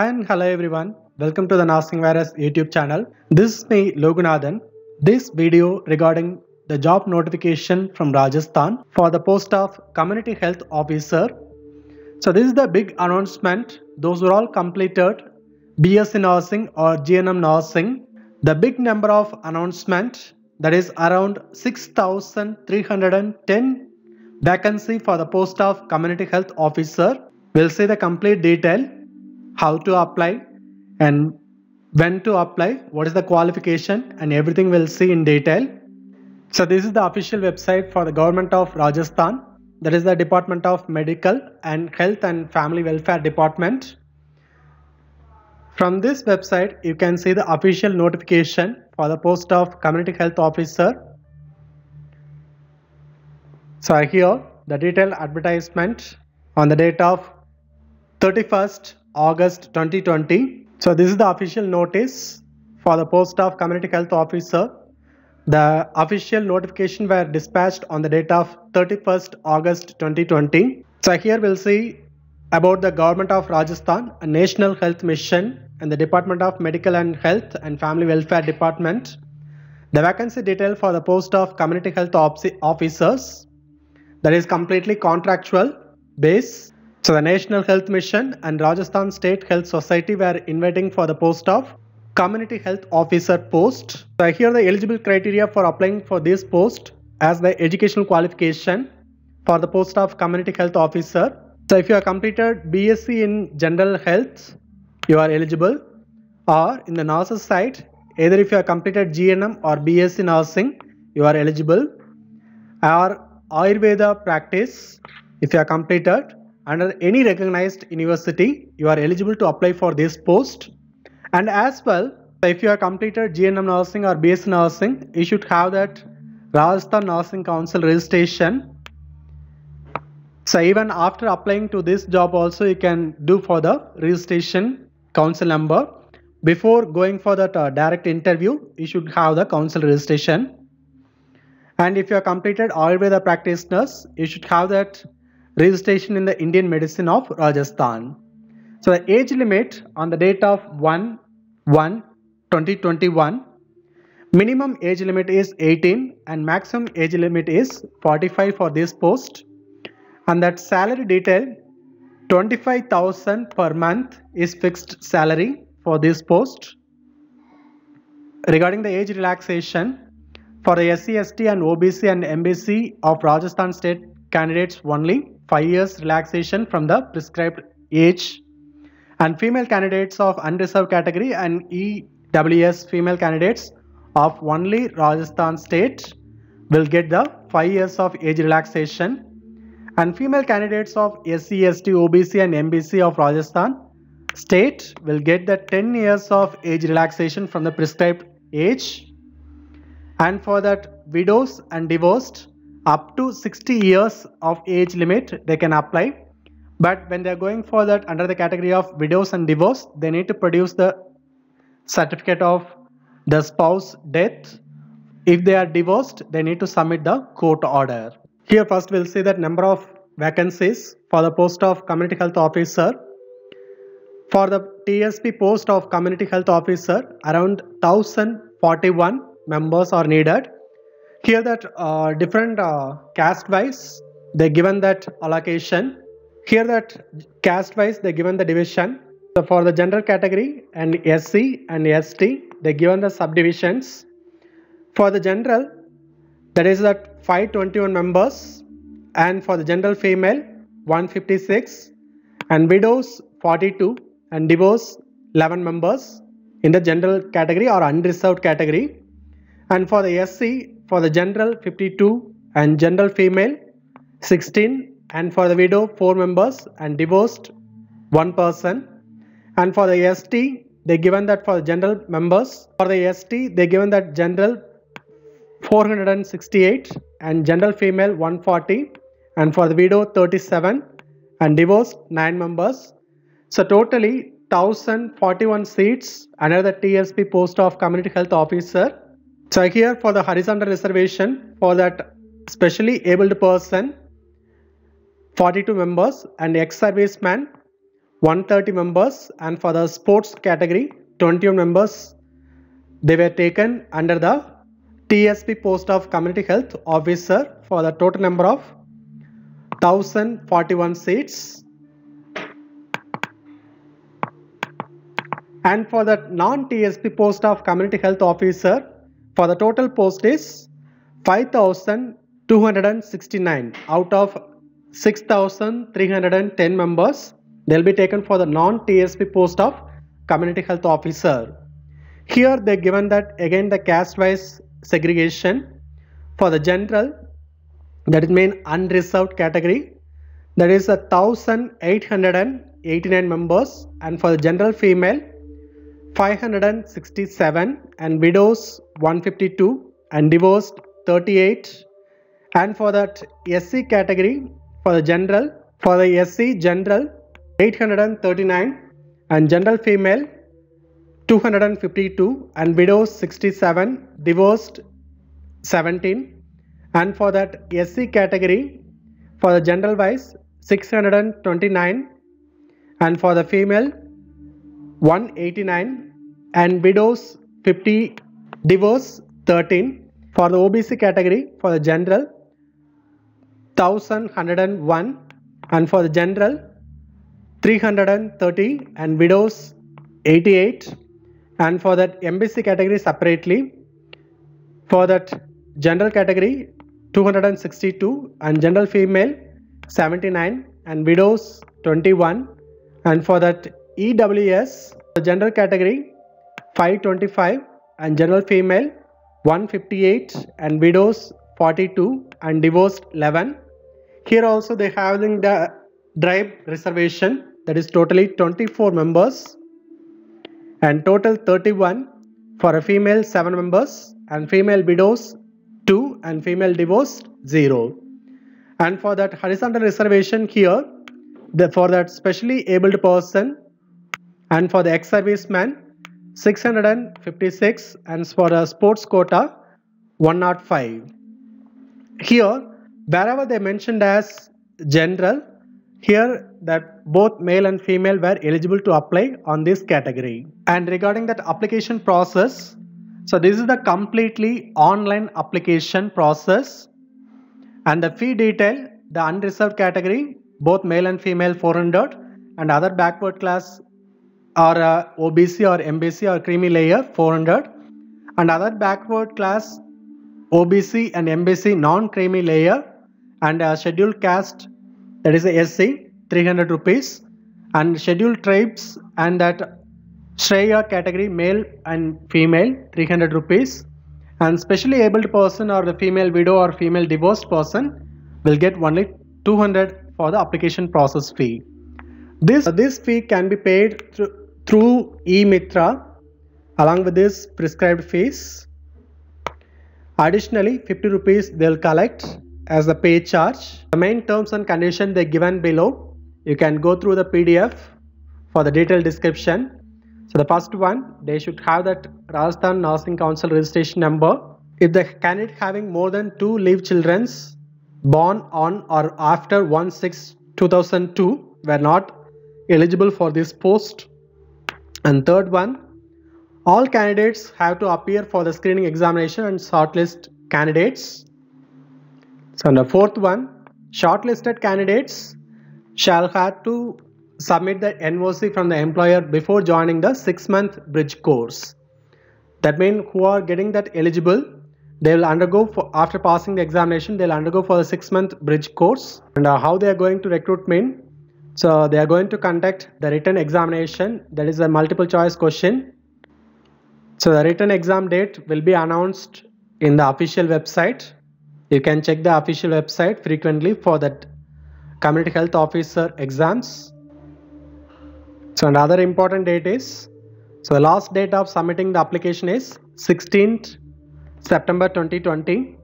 Hi and hello everyone. Welcome to the Nursing Virus YouTube channel. This is me Logunathan. This video regarding the job notification from Rajasthan for the post of Community Health Officer. So this is the big announcement. Those were all completed BSc Nursing or GNM Nursing. The big number of announcement that is around 6,310 vacancy for the post of Community Health Officer. We'll see the complete detail how to apply and when to apply, what is the qualification and everything we'll see in detail. So this is the official website for the government of Rajasthan. That is the Department of Medical and Health and Family Welfare Department. From this website, you can see the official notification for the post of Community Health Officer. So here, the detailed advertisement on the date of 31st August 2020. So this is the official notice for the post of community health officer. The official notification were dispatched on the date of 31st August 2020. So here we'll see about the government of Rajasthan, a national health mission and the Department of Medical and Health and Family Welfare Department. The vacancy detail for the post of community health officers that is completely contractual base so the National Health Mission and Rajasthan State Health Society were inviting for the post of Community Health Officer post. So here the eligible criteria for applying for this post as the educational qualification for the post of Community Health Officer. So if you have completed BSc in General Health, you are eligible or in the NASA site, either if you have completed GNM or BSc Nursing, you are eligible or Ayurveda practice if you have completed under any recognized university, you are eligible to apply for this post. And as well, if you have completed GNM nursing or BS nursing, you should have that Rajasthan Nursing Council registration. So even after applying to this job also, you can do for the registration council number. Before going for that uh, direct interview, you should have the council registration. And if you have completed all the practitioners, you should have that registration in the Indian medicine of Rajasthan. So the age limit on the date of 1 1 2021 minimum age limit is 18 and maximum age limit is 45 for this post and that salary detail 25000 per month is fixed salary for this post regarding the age relaxation for the SCST and OBC and MBC of Rajasthan state candidates only 5 years relaxation from the prescribed age and female candidates of unreserved category and EWS female candidates of only Rajasthan state will get the 5 years of age relaxation and female candidates of ACST OBC and MBC of Rajasthan state will get the 10 years of age relaxation from the prescribed age and for that widows and divorced up to 60 years of age limit they can apply but when they're going for that under the category of widows and divorce they need to produce the certificate of the spouse death if they are divorced they need to submit the court order here first we'll see that number of vacancies for the post of community health officer for the TSP post of community health officer around 1041 members are needed here that uh, different uh, caste wise they given that allocation here that caste wise they given the division so for the general category and sc and st they given the subdivisions for the general that is that 521 members and for the general female 156 and widows 42 and divorce 11 members in the general category or unreserved category and for the sc for the general 52 and general female 16 and for the widow 4 members and divorced 1 person and for the ST they given that for general members for the ST they given that general 468 and general female 140 and for the widow 37 and divorced 9 members so totally 1041 seats under the TSP post of community health officer so here for the horizontal reservation for that specially abled person 42 members and ex-serviceman 130 members and for the sports category 21 members they were taken under the TSP post of community health officer for the total number of 1041 seats and for the non-TSP post of community health officer for the total post is 5269 out of 6310 members. They'll be taken for the non-TSP post of community health officer. Here they're given that again the caste wise segregation for the general that is main unreserved category that is a 1889 members and for the general female 567 and widows 152 and divorced 38 and for that SC category for the general for the SC general 839 and general female 252 and widows 67 divorced 17 and for that SC category for the general wise 629 and for the female 189 and widows 50 divorce 13 for the obc category for the general 1101 and for the general 330 and widows 88 and for that mbc category separately for that general category 262 and general female 79 and widows 21 and for that EWS general category 525 and general female 158 and widows 42 and divorced 11 here also they having the drive reservation that is totally 24 members and total 31 for a female 7 members and female widows 2 and female divorced 0 and for that horizontal reservation here the, for that specially abled person and for the ex-serviceman 656 and for the sports quota 105. Here wherever they mentioned as general here that both male and female were eligible to apply on this category. And regarding that application process so this is the completely online application process and the fee detail the unreserved category both male and female 400 and other backward class or uh, OBC or MBC or creamy layer 400 and other backward class OBC and MBC non-creamy layer and a uh, scheduled caste that is a SC 300 rupees and scheduled tribes and that Shreya category male and female 300 rupees and specially abled person or the female widow or female divorced person will get only 200 for the application process fee. This, this fee can be paid through through eMitra along with this prescribed fees. Additionally, 50 rupees they'll collect as the pay charge. The main terms and condition they given below. You can go through the PDF for the detailed description. So the first one, they should have that Rajasthan Nursing Council registration number. If the candidate having more than two live childrens born on or after 1-6-2002 were not eligible for this post, and third one, all candidates have to appear for the screening examination and shortlist candidates. So, and the fourth one, shortlisted candidates shall have to submit the NOC from the employer before joining the six-month bridge course. That means who are getting that eligible, they will undergo for, after passing the examination, they'll undergo for the six-month bridge course. And uh, how they are going to recruit men, so they are going to conduct the written examination that is a multiple choice question. So the written exam date will be announced in the official website. You can check the official website frequently for that community health officer exams. So another important date is, so the last date of submitting the application is 16th September 2020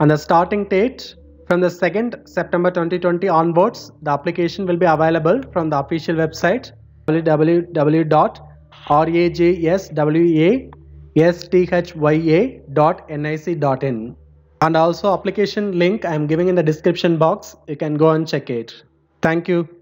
and the starting date from the 2nd September 2020 onwards, the application will be available from the official website www.rajswasthya.nic.in and also application link I am giving in the description box. You can go and check it. Thank you.